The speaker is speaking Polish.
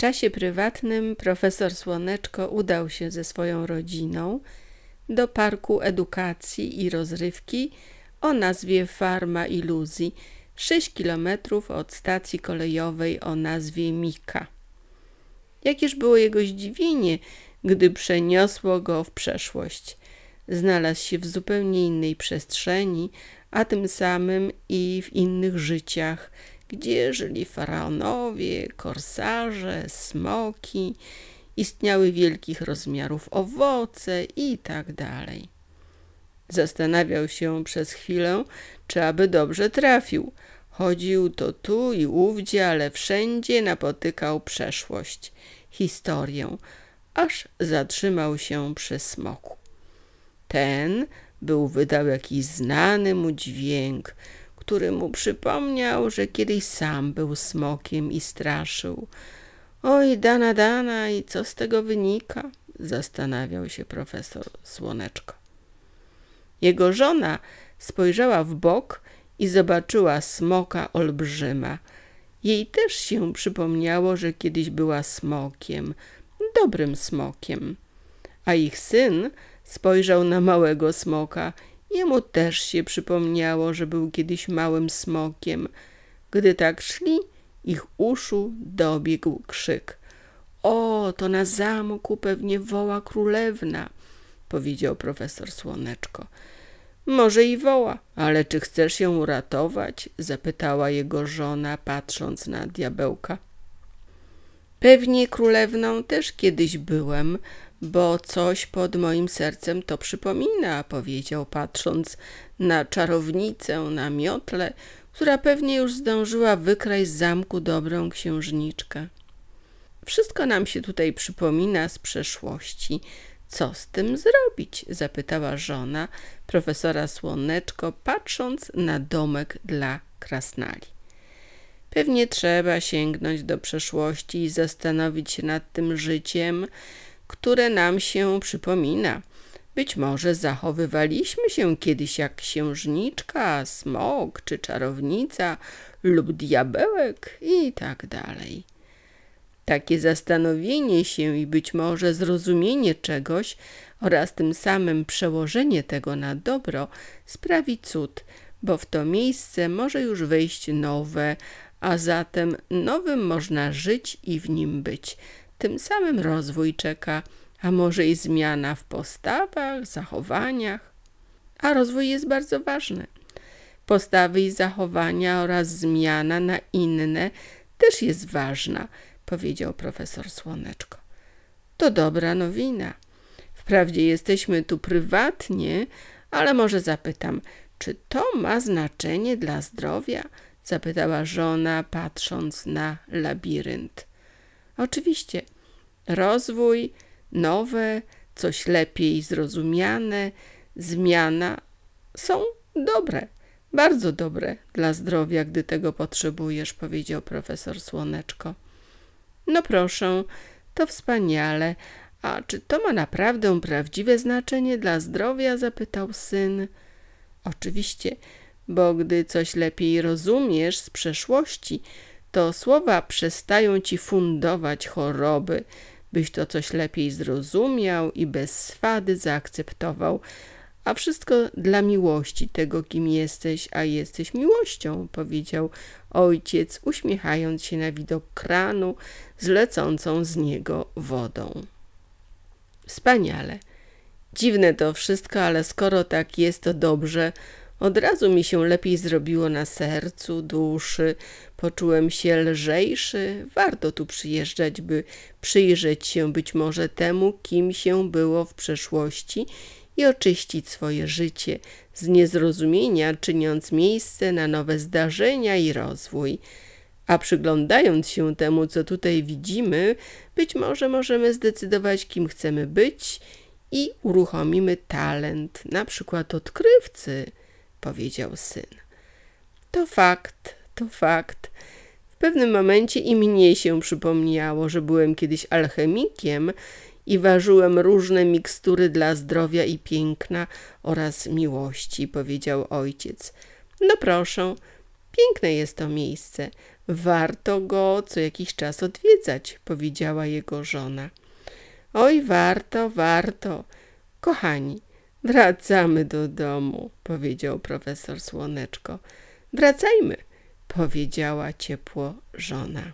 czasie prywatnym profesor Słoneczko udał się ze swoją rodziną do Parku Edukacji i Rozrywki o nazwie Farma Iluzji, 6 kilometrów od stacji kolejowej o nazwie Mika. Jakież było jego zdziwienie, gdy przeniosło go w przeszłość. Znalazł się w zupełnie innej przestrzeni, a tym samym i w innych życiach gdzie żyli faraonowie, korsarze, smoki, istniały wielkich rozmiarów owoce i tak dalej. Zastanawiał się przez chwilę, czy aby dobrze trafił. Chodził to tu i ówdzie, ale wszędzie napotykał przeszłość, historię, aż zatrzymał się przy smoku. Ten był wydał jakiś znany mu dźwięk, który mu przypomniał, że kiedyś sam był smokiem i straszył. Oj, dana, dana, i co z tego wynika? zastanawiał się profesor Słoneczko. Jego żona spojrzała w bok i zobaczyła smoka olbrzyma. Jej też się przypomniało, że kiedyś była smokiem, dobrym smokiem. A ich syn spojrzał na małego smoka Jemu też się przypomniało, że był kiedyś małym smokiem. Gdy tak szli, ich uszu dobiegł krzyk. O, to na zamku pewnie woła królewna, powiedział profesor Słoneczko. Może i woła, ale czy chcesz ją uratować? zapytała jego żona, patrząc na diabełka. Pewnie królewną też kiedyś byłem, bo coś pod moim sercem to przypomina, powiedział, patrząc na czarownicę na miotle, która pewnie już zdążyła wykraść z zamku dobrą księżniczkę. Wszystko nam się tutaj przypomina z przeszłości. Co z tym zrobić? zapytała żona profesora Słoneczko, patrząc na domek dla krasnali. Pewnie trzeba sięgnąć do przeszłości i zastanowić się nad tym życiem, które nam się przypomina. Być może zachowywaliśmy się kiedyś jak księżniczka, smok czy czarownica lub diabełek i tak dalej. Takie zastanowienie się i być może zrozumienie czegoś oraz tym samym przełożenie tego na dobro sprawi cud, bo w to miejsce może już wejść nowe, a zatem nowym można żyć i w nim być, tym samym rozwój czeka, a może i zmiana w postawach, zachowaniach. A rozwój jest bardzo ważny. Postawy i zachowania oraz zmiana na inne też jest ważna, powiedział profesor Słoneczko. To dobra nowina. Wprawdzie jesteśmy tu prywatnie, ale może zapytam, czy to ma znaczenie dla zdrowia? Zapytała żona, patrząc na labirynt. Oczywiście, rozwój, nowe, coś lepiej zrozumiane, zmiana są dobre, bardzo dobre dla zdrowia, gdy tego potrzebujesz, powiedział profesor Słoneczko. No proszę, to wspaniale. A czy to ma naprawdę prawdziwe znaczenie dla zdrowia? zapytał syn. Oczywiście, bo gdy coś lepiej rozumiesz z przeszłości, to słowa przestają ci fundować choroby, byś to coś lepiej zrozumiał i bez swady zaakceptował. A wszystko dla miłości tego, kim jesteś, a jesteś miłością, powiedział ojciec, uśmiechając się na widok kranu z lecącą z niego wodą. Wspaniale. Dziwne to wszystko, ale skoro tak jest, to dobrze, od razu mi się lepiej zrobiło na sercu, duszy, poczułem się lżejszy. Warto tu przyjeżdżać, by przyjrzeć się być może temu, kim się było w przeszłości i oczyścić swoje życie z niezrozumienia, czyniąc miejsce na nowe zdarzenia i rozwój. A przyglądając się temu, co tutaj widzimy, być może możemy zdecydować, kim chcemy być i uruchomimy talent, na przykład odkrywcy powiedział syn. To fakt, to fakt. W pewnym momencie i mnie się przypomniało, że byłem kiedyś alchemikiem i ważyłem różne mikstury dla zdrowia i piękna oraz miłości, powiedział ojciec. No proszę, piękne jest to miejsce. Warto go co jakiś czas odwiedzać, powiedziała jego żona. Oj, warto, warto. Kochani, Wracamy do domu, powiedział profesor Słoneczko. Wracajmy, powiedziała ciepło żona.